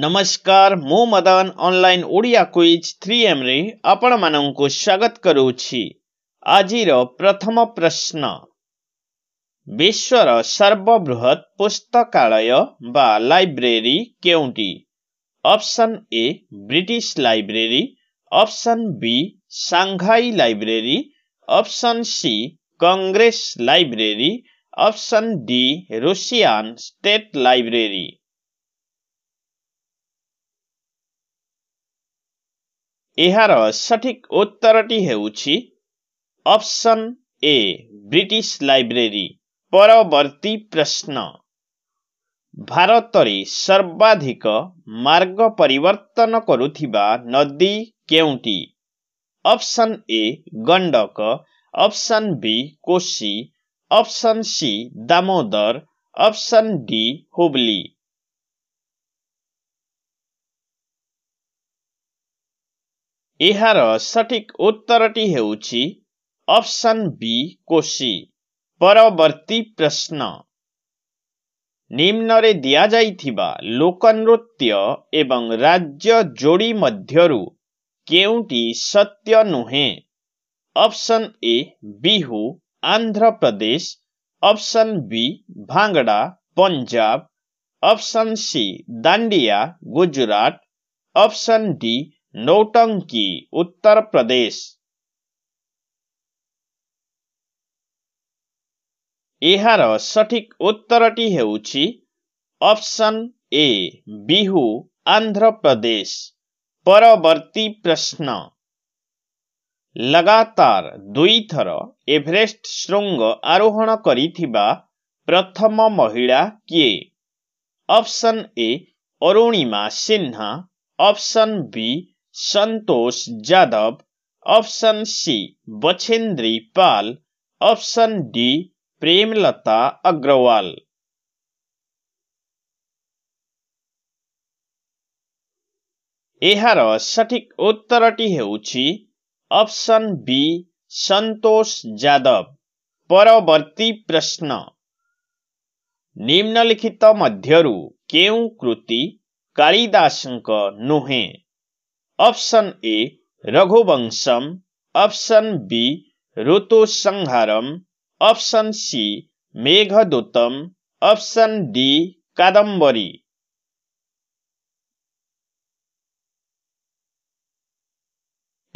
नमस्कार अनलाइन मि स्वागत प्रथम प्रश्न विश्व पुस्तकालय बान A British library option B Shanghai library option C Congress library option library सठिक उत्तर ट भारतरी सर्वाधिक, मार्ग मर्ग परुवा नदी के option A Gandak option B Kosi option C Damodar option D Hooghly सठिक उत्तर ट असन वि कोसी प्रश्न सत्य मध्यह option A Bihu Andhra Pradesh option B Bhangra Punjab option C Dandiya Gujarat option D Nautanki Uttar Pradesh एहारो सठिक उत्तर टि हेउछि ऑप्शन ए बिहु आंध्र प्रदेश परवर्ती प्रश्न लगातार दुई थर एवरेस्ट श्रंग आरोहण करीथिबा प्रथम महिला के option A Arunima Sinha option B Santosh Yadav option C Bachendri Pal option D Premlata Agrawal यार सठिक उत्तर ऑप्शन बी संतोष यादव परवर्ती प्रश्न निम्नलिखित मध्य केउ कृति नुहे option A Raghuvamsham option B Ritusamharam option C Meghadutam option D Kadambari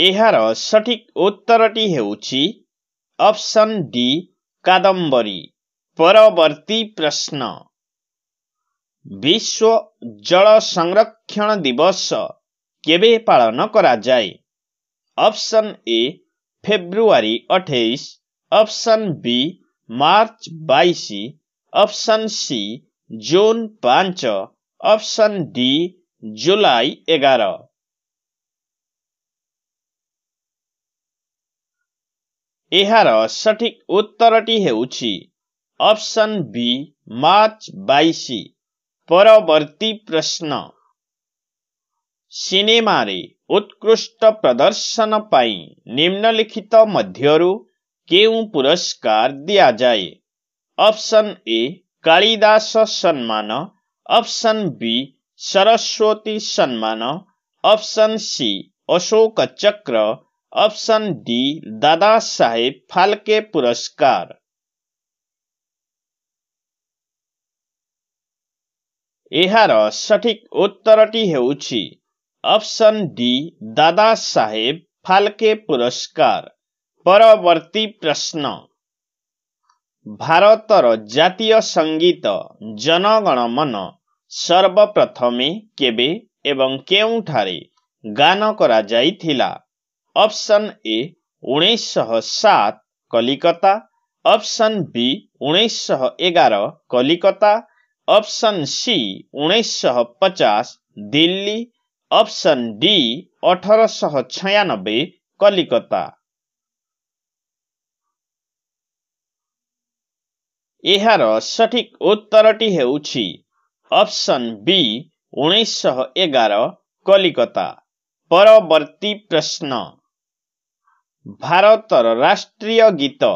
ଏହାର ସଠିକ୍ ଉତ୍ତରଟି ହେଉଛି ଅପ୍ସନ୍ डी, କାଦମ୍ବରୀ ପରବର୍ତ୍ତୀ ପ୍ରଶ୍ନ विश्व ଜଳ ସଂରକ୍ଷଣ ଦିବସ କେବେ ପାଳନ କରାଯାଏ ଅପସନ୍ ଏ ଫେବୃଆରୀ ଅଠେଇଶ ଅପସନ୍ ବି ମାର୍ଚ୍ଚ ବାଇଶ ଅପସନ୍ ସି ଜୁନ୍ ପାଞ୍ଚ ଅପସନ୍ ଡି ଜୁଲାଇ ଏଗାର ଏହାର ସଠିକ୍ ଉତ୍ତରଟି ହେଉଛି ଅପସନ୍ ବି ମାର୍ଚ୍ଚ ବାଇଶ ପରବର୍ତ୍ତୀ ପ୍ରଶ୍ନ सिनेमे उत्कृष्ट प्रदर्शन पाई निम्नलिखित के पुरस्कार जाए. दिन एस सन्मान, option B Saraswati Samman, option C Ashoka Chakra option D Dada Saheb फा पुरस्कार यतर टी অপশন ডি দাদা সাহেব ফালকে পুরস্কার পরবর্তী প্রশ্ন ভারতৰ জাতীয় সংগীত জনগণমন सर्वप्रथम কিবে আৰু কেউ ঠারে গাণ কৰা যাই থিলা option A 1907 Calcutta option B 1911 Calcutta option C 1950 Delhi option D ଅଠରଶହ ଛୟାନବେ କଲିକତା ଏହାର ସଠିକ୍ ଉତ୍ତରଟି ହେଉଛି ଅପସନ୍ ବି ଉଣେଇଶହ ଏଗାର କଲିକତା ପରବର୍ତ୍ତୀ ପ୍ରଶ୍ନ ଭାରତର ରାଷ୍ଟ୍ରୀୟ ଗୀତ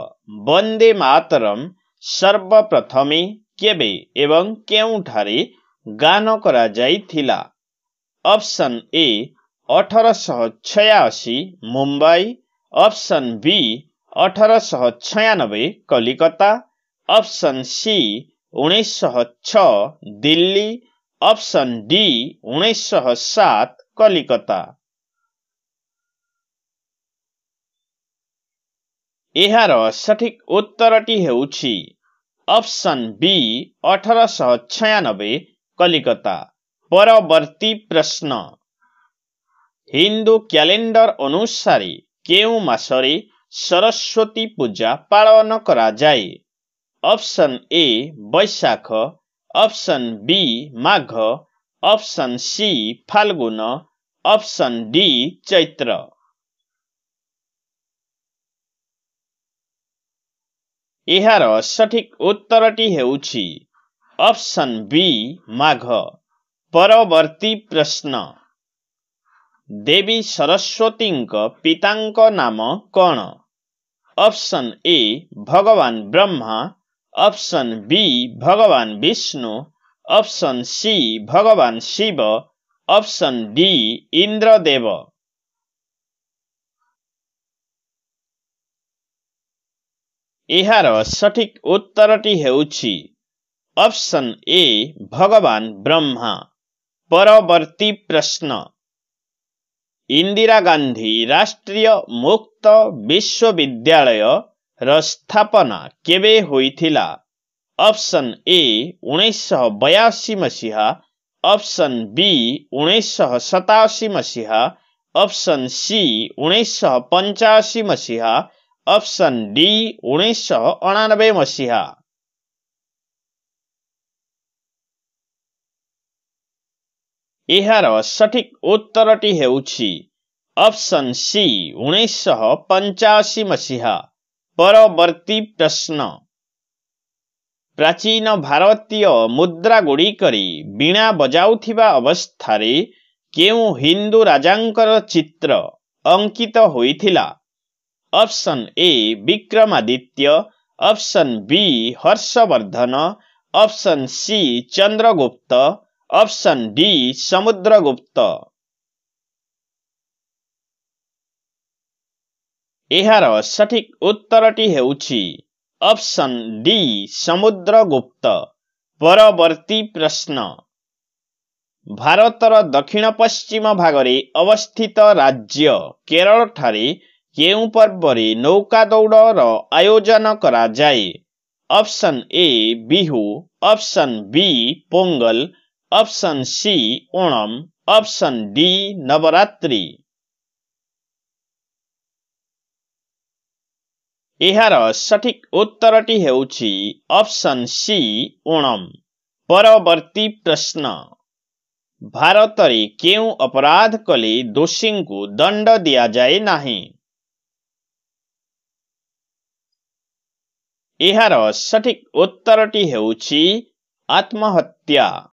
ବନ୍ଦେ ମାତରମ୍ ସର୍ବପ୍ରଥମେ କେବେ ଏବଂ କେଉଁଠାରେ ଗାନ କରାଯାଇଥିଲା ଅପସନ୍ ଏ ଅଠରଶହ ଛୟାଅଶୀ ମୁମ୍ବାଇ ଅପ୍ସନ୍ ବି ଅଠରଶହ ଛୟାନବେ କଲିକତା ଅପ୍ସନ୍ ସି ଉଣେଇଶହ ଛଅ ଦିଲ୍ଲୀ ଅପସନ୍ ଡି ଉଣେଇଶହ ସାତ କଲିକତା ଏହାର ସଠିକ୍ ଉତ୍ତରଟି ହେଉଛି ଅପସନ୍ ବି ଅଠରଶହ ଛୟାନବେ କଲିକତା प्रश्न हिन्दू क्यालेन्डर अनुसार केसस्वती पूजा ए बैशाख अप्सन सि फागुन अप्सन डि चैत्र सठिक उत्तर टीसन वि माघ बारोवर्ती प्रश्न देवी सरस्वती को पिता नाम कोण ऑप्शन ए भगवान ब्रह्मा ऑप्शन बी भगवान विष्णु ऑप्शन सी भगवान शिव ऑप्शन डी इंद्रदेव. एहारो सठिक उत्तर टि हेउछि ऑप्शन ए भगवान ब्रह्मा प्रश्न इन्दिरा गान्धी राष्ट्रिय मुक्त विश्वविद्यालय र स्थापना के अप्सन ए उनी सय मसहा अप्सन बी उनी सता मसिहा। अप्सन सी उनी सञ्ची मसहा अप्सन डी उन् अन मसिहा ଏହାର ସଠିକ୍ ଉତ୍ତରଟି ହେଉଛି ଅପସନ୍ ସି ଉଣେଇଶହ ପଞ୍ଚାଅଶୀ ମସିହା ପରବର୍ତ୍ତୀ ପ୍ରଶ୍ନ ପ୍ରାଚୀନ ଭାରତୀୟ ମୁଦ୍ରାଗୁଡ଼ିକରେ ବୀଣା ବଜାଉଥିବା ଅବସ୍ଥାରେ କେଉଁ ହିନ୍ଦୁ ରାଜାଙ୍କର ଚିତ୍ର ଅଙ୍କିତ ହୋଇଥିଲା option A Vikramaditya option B Harshavardhana option C Chandragupta option D Samudragupta ଏହାର ସଠିକ୍ ଉତ୍ତରଟି ହେଉଛି ଅପସନ୍ ଡି ସମୁଦ୍ରଗୁପ୍ତ ପରବର୍ତ୍ତୀ ପ୍ରଶ୍ନ ଭାରତର ଦକ୍ଷିଣ ପଶ୍ଚିମ ଭାଗରେ ଅବସ୍ଥିତ ରାଜ୍ୟ କେରଳଠାରେ କେଉଁ ପର୍ବରେ ନୌକା ଦୌଡ଼ର ଆୟୋଜନ କରାଯାଏ option A Bihu option B Pongal option C Onam option D Navratri ଏହାର ସଠିକ୍ ଉତ୍ତରଟି ହେଉଛି ଅପସନ୍ ସି ଓଣମ୍ ପରବର୍ତ୍ତୀ ପ୍ରଶ୍ନ ଭାରତରେ କେଉଁ ଅପରାଧ କଲେ ଦୋଷୀଙ୍କୁ ଦଣ୍ଡ ଦିଆଯାଏ ନାହିଁ ଏହାର ସଠିକ୍ ଉତ୍ତରଟି ହେଉଛି ଆତ୍ମହତ୍ୟା